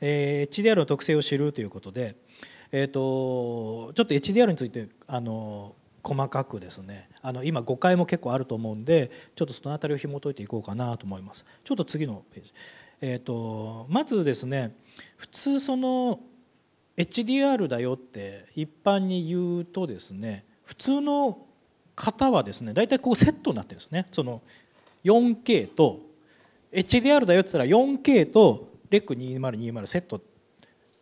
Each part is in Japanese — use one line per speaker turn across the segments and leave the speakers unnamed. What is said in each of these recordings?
えー、HDR の特性を知るということで、えーと、ちょっと HDR についてあの細かくですねあの今誤解も結構あると思うんでちょっとその辺りを紐解いていこうかなと思いますちょっと次のページ、えーと、とまずですね普通その HDR だよって一般に言うとですね普通の方はですね大体こうセットになってるんですねその 4K と HDR だよって言ったら 4K とレック2020セット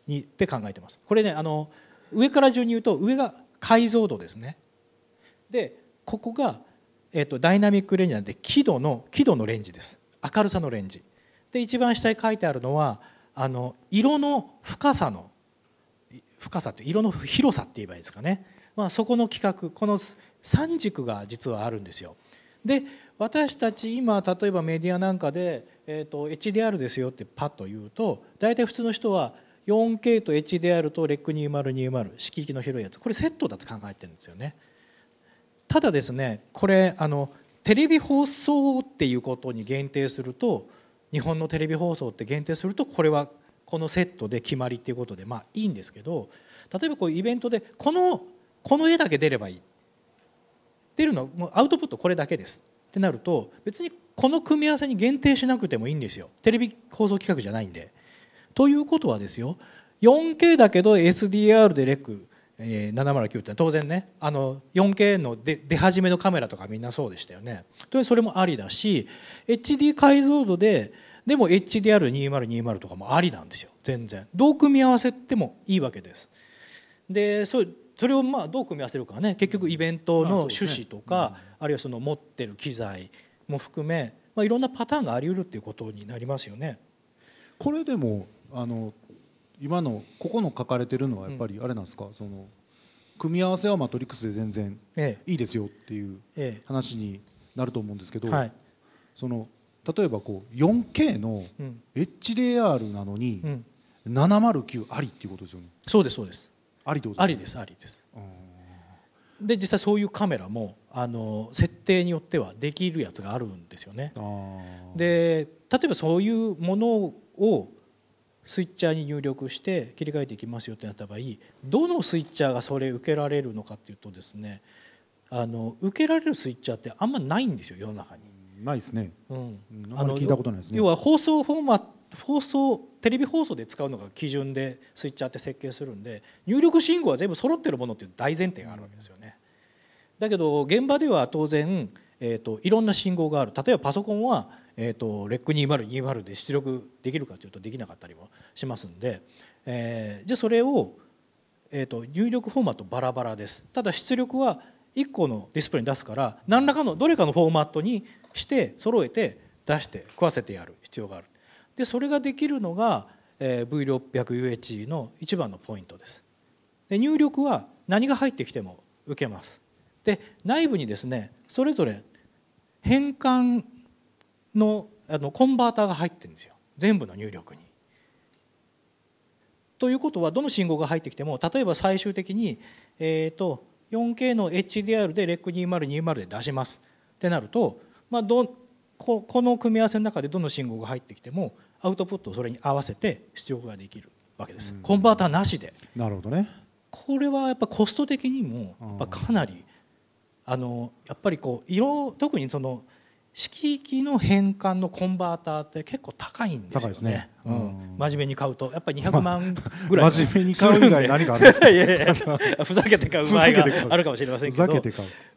にって考えてますこれねあの上から順に言うと上が解像度ですねでここが、えーと、ダイナミックレンジなんで輝度の輝度のレンジです明るさのレンジで一番下に書いてあるのはあの色の深さの深さって色の広さって言えばいいですかね、まあ、そこの規格この3軸が実はあるんですよ。で私たち今例えばメディアなんかでえーと、HDR ですよってパッと言うと大体普通の人は 4K と HDR と REC2020 色域の広いやつこれセットだと考えてるんですよねただですねこれあのテレビ放送っていうことに限定すると日本のテレビ放送って限定するとこれはこのセットで決まりっていうことでまあいいんですけど例えばこういうイベントでこのこの絵だけ出ればいい出るのもうアウトプットこれだけですってなると別にこの組み合わせに限定しなくてもいいんですよテレビ放送企画じゃないんで。ということはですよ 4K だけど SDR でレク709って当然ねあの 4K の出始めのカメラとかみんなそうでしたよね。とそれもありだし HD 解像度ででも HDR2020 とかもありなんですよ全然。どう組み合わせてもいいわけです。でそれをまあどう組み合わせるかね結局イベントの趣旨とかあるいはその持ってる機材も
含め、まあ、いろんなパターンがありうるっていうことになりますよね。これでもあの今のここの書かれてるのはやっぱりあれなんですか、うん、その組み合わせはマトリックスで全然いいですよっていう話になると思うんですけど、ええはい、その例えばこう 4K の HDR なのに709ありっていうことですよね。そうですそうです。ありってことです、ありですありです。
うん、で実際そういうカメラもあの設定によってはできるやつがあるんですよね。で例えばそういうものをスイッチャーに入力して切り替えていきますよってなった場合どのスイッチャーがそれ受けられるのかっていうとですねあの受けられるスイッチャーってあんまないんですよ世の中に。な
いですね。うん、あの聞いたことないですね。要
は放送フォーマット放送テレビ放送で使うのが基準でスイッチャーって設計するんで入力信号は全部揃ってるものっていう大前提があるわけですよね。だけど現場では当然、えーと、いろんな信号がある例えばパソコンは、えーと、レック2020で出力できるかというとできなかったりもしますんで、えー、じゃあそれを、えーと、入力フォーマットバラバラですただ出力は1個のディスプレイに出すから何らかのどれかのフォーマットにして揃えて出して食わせてやる必要があるでそれができるのが、え V600UHG の一番のポイントですで入力は何が入ってきても受けますで内部にですねそれぞれ変換のあのコンバーターが入ってるんですよ全部の入力に。ということはどの信号が入ってきても例えば最終的に、えーと、4K の HDR で REC2020 で出しますってなると、まあど、ここの組み合わせの中でどの信号が入ってきてもアウトプットをそれに合わせて出力ができるわけです、コンバーターなしでなるほどねこれはやっぱコスト的にもかなりあのやっぱりこう色特にその色域の変換のコンバーターって結構高いんですよね。ねうん、真面目に買うとやっぱり200万ぐらい、真面目に買う以外何かあるんですか ふざけて買う場合があるかもしれませんけど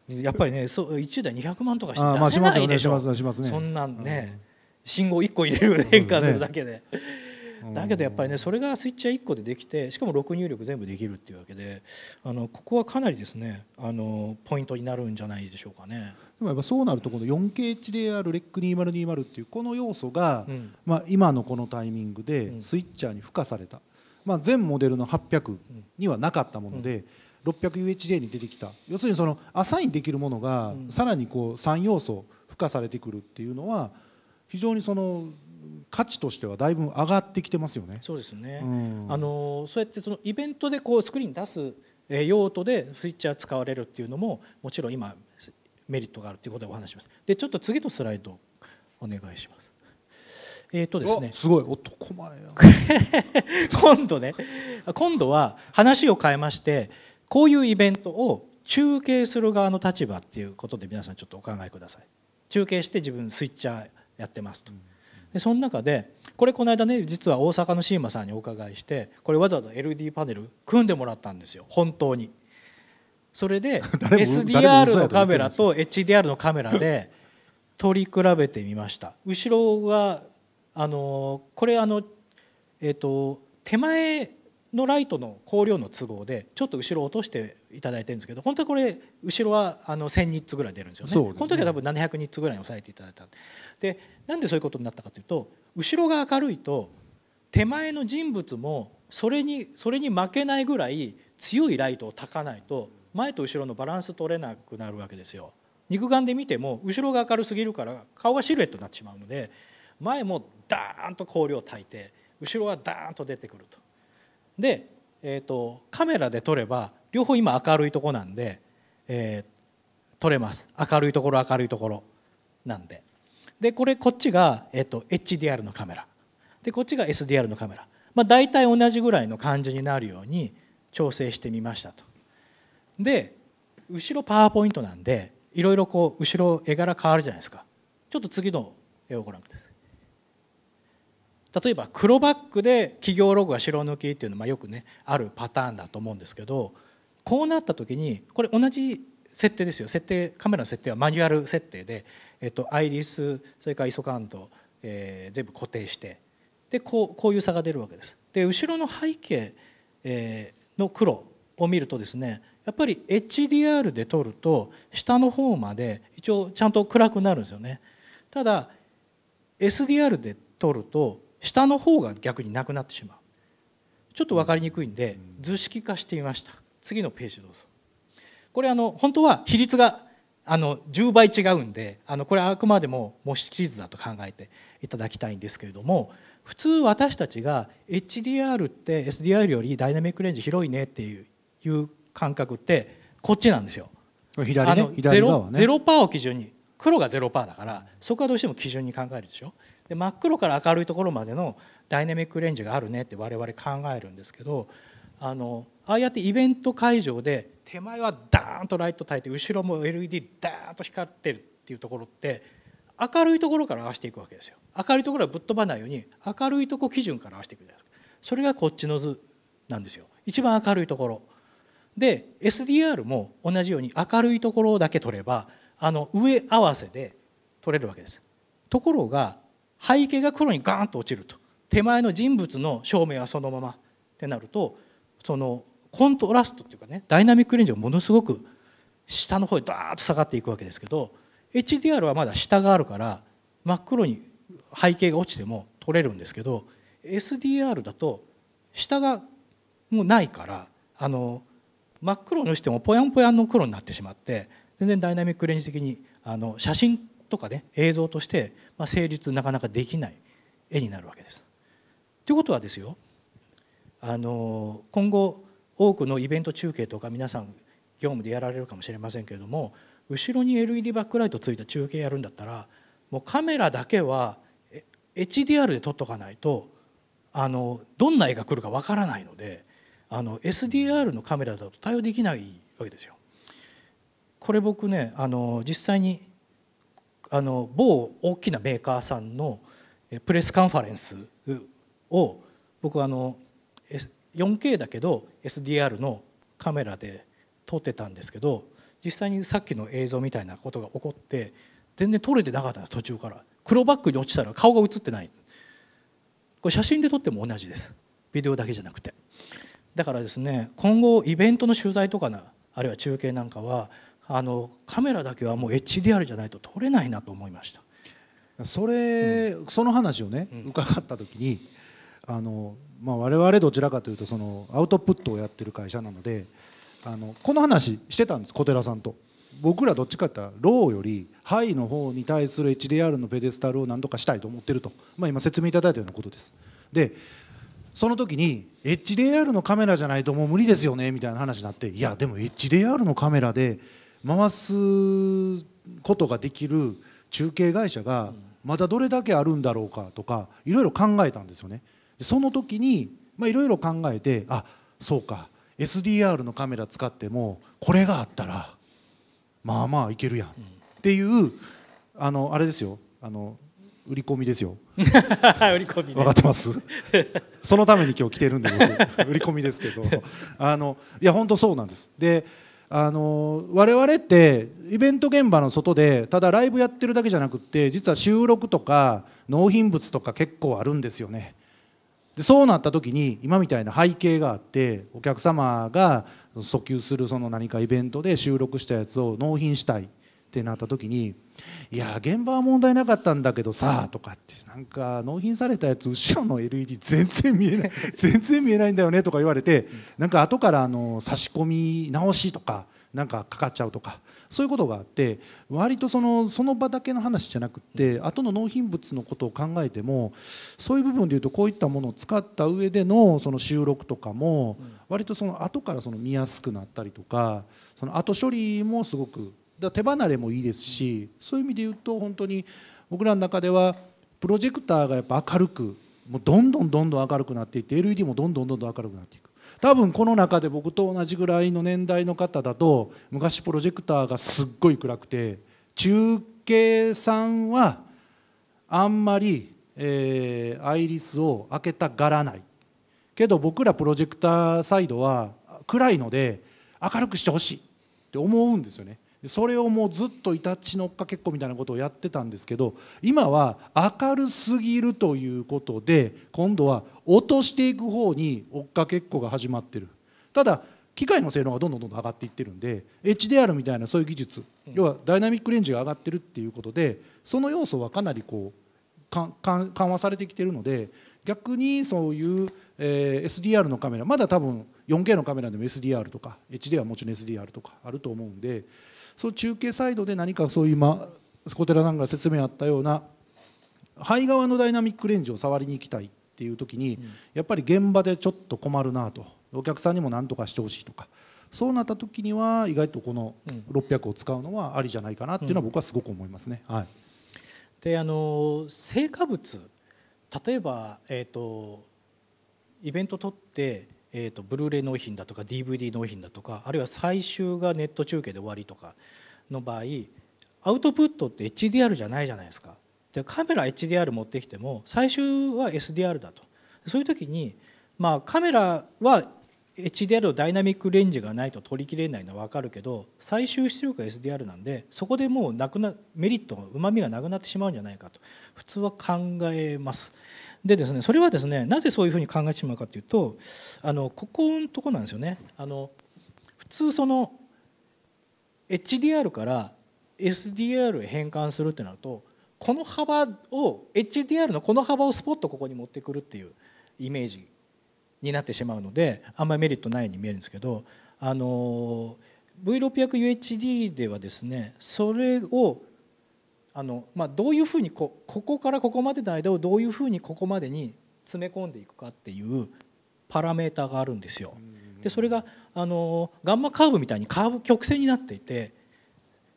やっぱりねそう一台200万とかして出せないでしょ、まあねそんなね、うん、信号1個入れる変換するだけで。うんだけどやっぱりねそれがスイッチャー1個でできてしかも6入力全部できるっていうわけであのここはかなりです
ねあのポイントになるんじゃないでしょうかね。でもやっぱそうなるとこの 4KHDR REC2020 っていうこの要素が、うん、まあ、今のこのタイミングでスイッチャーに付加された、まあ、全モデルの800にはなかったもので。6 0 0 u h d に出てきた要するにそのアサインできるものがさらにこう3要素付加されてくるっていうのは非常にその価値としてはだいぶ上がってきてますよね。そうですね、うん、あ
のそうやってそのイベントでこうスクリーン出す用途でスイッチャー使われるっていうのももちろん今メリットがあるということでお話します。でちょっと次のスライドお願いします。えーとですね、すごい男前 今度ね今度は話を変えましてこういうイベントを中継する側の立場っていうことで皆さんちょっとお考えください中継して自分スイッチャーやってますと、うんでその中でこれこの間ね実は大阪のシーマさんにお伺いしてこれわざわざ LD パネル組んでもらったんですよ本当に。それで SDR のカメラと HDR のカメラで取り比べてみました。後ろがあのこれあのえっ、と手前のライトの光量の都合でちょっと後ろ落としていただいてるんですけど本当はこれ後ろはあの1,000ニッツぐらい出るんですよね、ね、この時は多分700ニッツぐらいに抑えていただいたでなんでそういうことになったかというと後ろが明るいと手前の人物もそれにそれに負けないぐらい強いライトをたかないと前と後ろのバランス取れなくなるわけですよ。肉眼で見ても後ろが明るすぎるから顔がシルエットになってしまうので前もダーンと光量を焚いて後ろはダーンと出てくると。で、えーと、とカメラで撮れば両方今明るいとこなんで、えー、取れます明るいところ明るいところなんででこれこっちが、えーと、HDR のカメラでこっちが SDR のカメラ、まあ、大体同じぐらいの感じになるように調整してみましたとで後ろパワーポイントなんでいろいろこう後ろ絵柄変わるじゃないですかちょっと次の絵をご覧ください例えば黒バックで企業ログが白抜きっていうのはよくねあるパターンだと思うんですけどこうなった時にこれ同じ設定ですよ設定カメラの設定はマニュアル設定で、えっと、アイリスそれからイソカンド、えー、全部固定してでこうこういう差が出るわけです。で後ろの背景、えー、の黒を見るとですねやっぱり HDR で撮ると下の方まで一応ちゃんと暗くなるんですよねただ SDR で撮ると下の方が逆になくなってしまうちょっと分かりにくいんで図式化してみました次のページどうぞこれあの本当は比率があの10倍違うんであのこれはあくまでも模式地図だと考えていただきたいんですけれども普通私たちが HDR って SDR よりダイナミックレンジ広いねっていういう感覚ってこっちなんですよ。
左ね左側ねゼロ
パーを基準に黒が0%パーだからそこはどうしても基準に考えるでしょで真っ黒から明るいところまでのダイナミックレンジがあるねって我々考えるんですけどあのああやってイベント会場で手前はダーンとライト焚いて後ろも LED ダーンと光ってるっていうところって明るいところから合わせていくわけですよ明るいところはぶっ飛ばないように明るいとこ基準から合わせていくじゃないですかそれがこっちの図なんですよ一番明るいところで SDR も同じように明るいところだけ取ればあの上合わせで取れるわけですところが背景が黒にガーンと落ちると手前の人物の照明はそのままってなるとそのコントラストっていうかねダイナミックレンジがものすごく下の方へダーッと下がっていくわけですけど HDR はまだ下があるから真っ黒に背景が落ちても取れるんですけど SDR だと下がもうないからあの真っ黒にしてもぽやんぽやんの黒になってしまって全然ダイナミックレンジ的にあの写真とかね映像として、まあ、成立なかなかできない絵になるわけです。ということはですよあの今後多くのイベント中継とか皆さん業務でやられるかもしれませんけれども後ろに LED バックライトついた中継やるんだったらもうカメラだけは HDR で撮っとかないとあのどんな絵が来るかわからないのであの SDR のカメラだと対応できないわけですよ。これ僕ねあの実際にあの某大きなメーカーさんのプレスカンファレンスを僕はあの 4K だけど SDR のカメラで撮ってたんですけど実際にさっきの映像みたいなことが起こって全然撮れてなかったんです途中から黒バッグに落ちたら顔が映ってないこれ写真で撮っても同じですビデオだけじゃなくてだからですね今後イベントの取材とかなあるいは中継なんかはあのカメラだけはもう HDR じゃないと撮れないなと思いまし
たそれ、うん、その話をね、うん、伺った時にあのまあ、我々どちらかというとそのアウトプットをやってる会社なのであのこの話してたんです小寺さんと。僕らどっちかってローよりハイの方に対する HDR のペデスタルを何とかしたいと思ってると、まあ、今説明いただいたようなことですでその時に HDR のカメラじゃないともう無理ですよねみたいな話になっていやでも HDR のカメラで回すことができる中継会社がまだどれだけあるんだろうかとかいろいろ考えたんですよね。その時にいろいろ考えてあそうか SDR のカメラ使ってもこれがあったらまあまあいけるやん、っていうあのあれですよあの売り込みですよ 売り込み、ね、分かってます そのために今日来てるんで売り込みですけど あのいや本当そうなんですであの我々ってイベント現場の外でただライブやってるだけじゃなくて実は収録とか納品物とか結構あるんですよねでそうなった時に今みたいな背景があってお客様が訴求するその何かイベントで収録したやつを納品したいってなった時に「いや現場は問題なかったんだけどさ」とかってなんか納品されたやつ後ろの LED 全然見えない全然見えないんだよねとか言われてなんか後からあの差し込み直しとかなんかかかっちゃうとかそういうことがあって割とそのその場だけの話じゃなくて後の納品物のことを考えてもそういう部分でいうとこういったものを使った上でのその収録とかも割とその後からその見やすくなったりとかその後処理もすごくだ手離れもいいですしそういう意味で言うと本当に僕らの中ではプロジェクターがやっぱ明るくもうどんどんどんどん明るくなっていって LED もどんどんどんどん明るくなっていく。多分この中で僕と同じぐらいの年代の方だと昔プロジェクターがすっごい暗くて中継さんはあんまり、えー、アイリスを開けたがらないけど僕らプロジェクターサイドは暗いので明るくしてほしいって思うんですよねそれをもうずっといたちのっかけっこみたいなことをやってたんですけど今は明るすぎるということで今度は落としていく方に追っかけっこが始まってるただ機械の性能がどんどんどんどん上がっていってるんで HDR みたいなそういう技術要はダイナミックレンジが上がってるっていうことでその要素はかなりこう緩和されてきてるので逆にそういう、え SDR のカメラまだ多分 4K のカメラでも SDR とか HD はもちろん SDR とかあると思うんでその中継サイドで何かそういう今小寺さんが説明あったような肺側のダイナミックレンジを触りに行きたいっていう時に、やっぱり現場でちょっと困るなとお客さんにも何とかしてほしいとかそうなった時には意外とこの600を使うのはありじゃないかなっていうのは僕はすごく思いますね。はい、であ
の成果物例えば、えーと、とイベント取ってえーと、とブルーレイ納品だとか DVD 納品だとかあるいは最終がネット中継で終わりとかの場合アウトプットって HDR じゃないじゃないですかでカメラ HDR 持ってきても最終は SDR だとそういう時に、まあ、カメラは HDR ダイナミックレンジがないと取りきれないのは分かるけど最終出力が SDR なんでそこでもうなくなメリットうまみがなくなってしまうんじゃないかと普通は考えます。でですねそれはですねなぜそういうふうに考えてしまうかというとあのここのとこなんですよね。あの普通その HDR から SDR へ変換するってなるとこの幅を HDR のこの幅をスポッとここに持ってくるっていうイメージになってしまうのであんまりメリットないように見えるんですけどあの V600UHD ではですねそれをあの、まあ、どういうふうにこここからここまでの間をどういうふうにここまでに詰め込んでいくかっていうパラメータがあるんですよ。でそれがあのガンマカーブみたいにカーブ曲線になっていて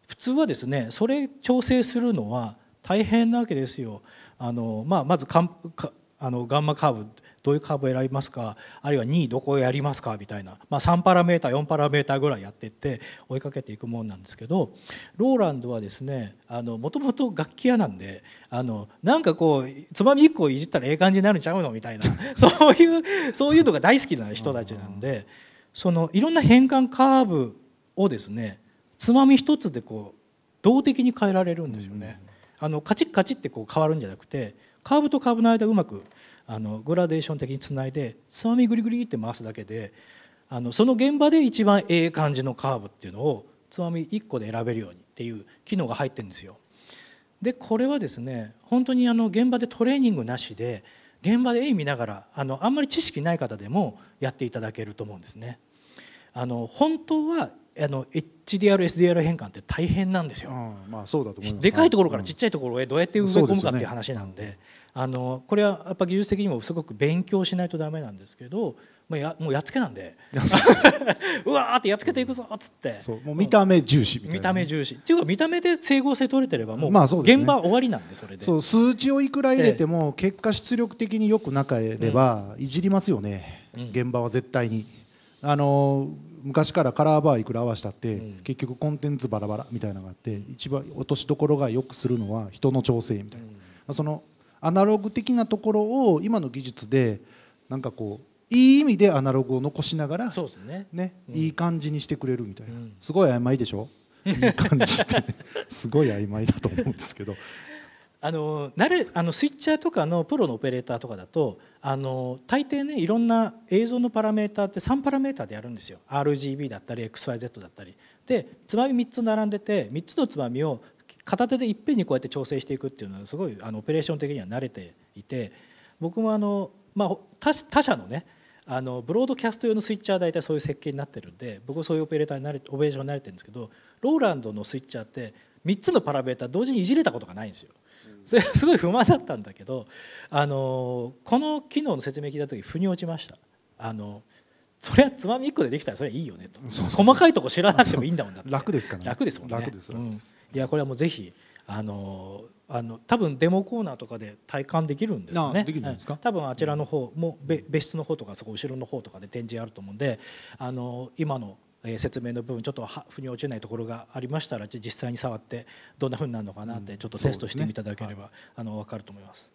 普通はですねそれ調整するのは大変なわけですよ。あのまあ、まずかんあのガンマカーブどういうカーブを選びますかあるいは2位どこをやりますかみたいな、まあ、3パラメーター4パラメーターぐらいやってって追いかけていくもんなんですけどローランドはですねもともと楽器屋なんであのなんかこうつまみ1個いじったらええ感じになるんちゃうのみたいな そういうそういうのが大好きな人たちなんでそのいろんな変換カーブをですねつまみ1つでこう動的に変えられるんですよね。あのカチッカチッってこう変わるんじゃなくてカーブとカーブの間うまくあのグラデーション的につないでつまみぐりぐりって回すだけであのその現場で一番ええ感じのカーブっていうのをつまみ1個で選べるようにっていう機能が入ってるんですよ。でこれはですね本当にあの現場でトレーニングなしで現場で絵見ながらあのあんまり知識ない方でもやっていただけると思うんですね。あの本当はあの HDR、SDR 変換って大変なんですよ。まあそうだと思いますでかいところからちっちゃいところへどうやって埋め込むかっていう話なんで、あのこれはやっぱ技術的にもすごく勉強しないとダメなんですけどもうやもうやっつけなんで うわーってやっつけていくぞっつって、うもう見た
目重視みたいな、見
た目重視っていうか見た目で整合性取れてればもう現場終わりなんでそれでそうでね、数
値をいくら入れても結果出力的によくなければいじりますよね、うん、現場は絶対に。あの昔からカラーバーいくら合わせたって、結局コンテンツバラバラみたいなのがあって一番落としどころがよくするのは人の調整みたいな、そのアナログ的なところを今の技術でなんかこういい意味でアナログを残しながらそうですねね、うん、いい感じにしてくれるみたいな、うん、すごい曖昧でしょいい感じって、ね、すごい曖昧だと思うんですけど。あ
のなるあのスイッチャーとかのプロのオペレーターとかだとあの大抵ねいろんな映像のパラメーターって3パラメーターでやるんですよ RGB だったり XYZ だったりでつまみ3つ並んでて3つのつまみを片手でいっぺんにこうやって調整していくっていうのはすごいあのオペレーション的には慣れていて僕もあの、まあ、他社のねあのブロードキャスト用のスイッチャーは大体そういう設計になってるんで僕はそういうオペレーターに慣れオペレーションに慣れてるんですけどローランドのスイッチャーって3つのパラメータ同時にいじれたことがないんですよ。それ すごい不満だったんだけどあのこの機能の説明聞いた時腑に落ちました。あのそれはつまみ一個でできたらそれはいいよねと細かいとこ知らなくてもいいんだもんだ楽ですから、ね、楽ですもんね楽です、うん、いやこれはもうぜひあのあの多分デモコーナーとかで体感できるんですよね。すか、多分あちらの方もう別室の方とかそこ後ろの方とかで展示あると思うんで、あの今の説明の部分ちょっとは腑に落ちないところがありましたら実際に触ってどんなふうになるのかなってちょっとテストしていただければ、ねはい、あの分かると思います。